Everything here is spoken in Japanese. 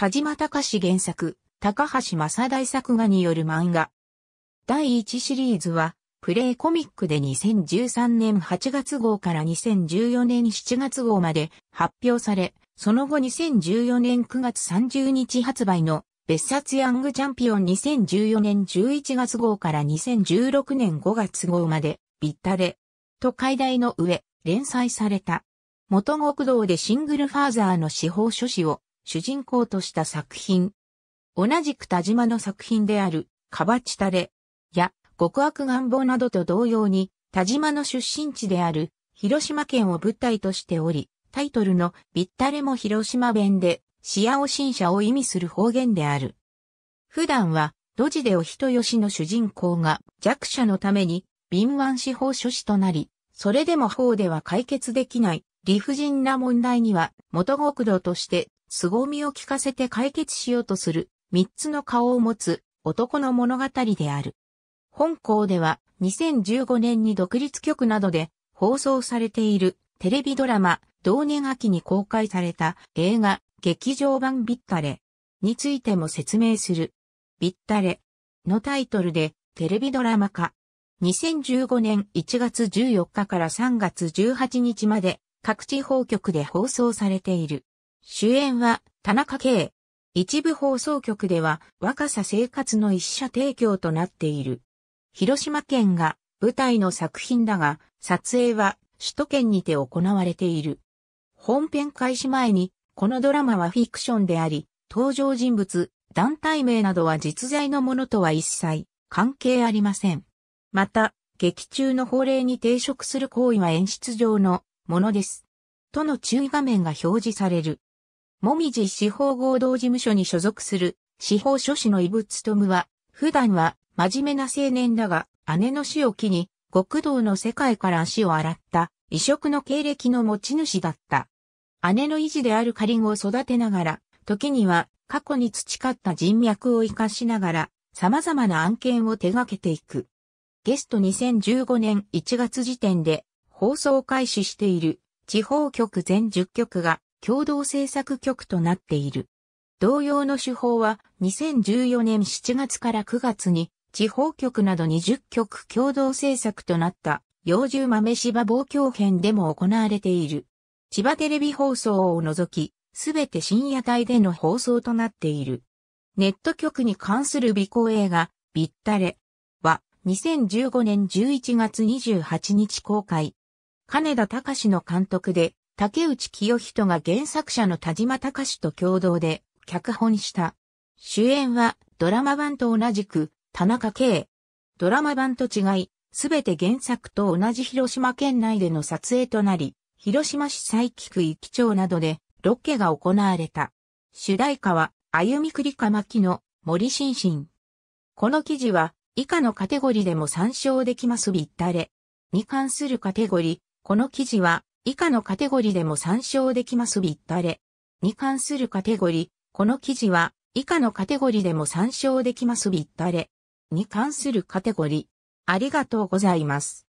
田島隆原作、高橋正大作画による漫画。第1シリーズは、プレイコミックで2013年8月号から2014年7月号まで発表され、その後2014年9月30日発売の別冊ヤングチャンピオン2014年11月号から2016年5月号まで、ビッタレ、と解題の上、連載された。元国道でシングルファーザーの司法書士を主人公とした作品。同じく田島の作品である、カバチタレ、や、極悪願望などと同様に、田島の出身地である、広島県を舞台としており、タイトルのビッタレも広島弁で、シアオ新社を意味する方言である。普段は、ドジでお人よしの主人公が弱者のために、敏腕司法書士となり、それでも法では解決できない理不尽な問題には、元国度として、凄みを聞かせて解決しようとする、三つの顔を持つ、男の物語である。本校では、2015年に独立局などで放送されているテレビドラマ、同年秋に公開された映画、劇場版ビッタレについても説明する。ビッタレのタイトルでテレビドラマ化。2015年1月14日から3月18日まで各地方局で放送されている。主演は田中圭。一部放送局では若さ生活の一社提供となっている。広島県が舞台の作品だが、撮影は首都圏にて行われている。本編開始前に、このドラマはフィクションであり、登場人物、団体名などは実在のものとは一切関係ありません。また、劇中の法令に抵触する行為は演出上のものです。との注意画面が表示される。もみじ司法合同事務所に所属する司法書士の物トムは、普段は真面目な青年だが、姉の死を機に、極道の世界から足を洗った異色の経歴の持ち主だった。姉の意地である仮子を育てながら、時には過去に培った人脈を活かしながら、様々な案件を手掛けていく。ゲスト2015年1月時点で、放送開始している地方局全10局が共同制作局となっている。同様の手法は2014年7月から9月に地方局など20局共同制作となった幼獣豆柴望郷編でも行われている。千葉テレビ放送を除き、すべて深夜帯での放送となっている。ネット局に関する美行映画、ビッタレは2015年11月28日公開。金田隆の監督で、竹内清人が原作者の田島隆と共同で脚本した。主演はドラマ版と同じく田中圭。ドラマ版と違い、すべて原作と同じ広島県内での撮影となり、広島市佐伯区壱町などでロッケが行われた。主題歌は、歩みくりかまきの森心進。この記事は以下のカテゴリーでも参照できますビッタレに関するカテゴリー、この記事は以下のカテゴリでも参照できますビッタレに関するカテゴリ、この記事は以下のカテゴリでも参照できますビッタレに関するカテゴリ。ありがとうございます。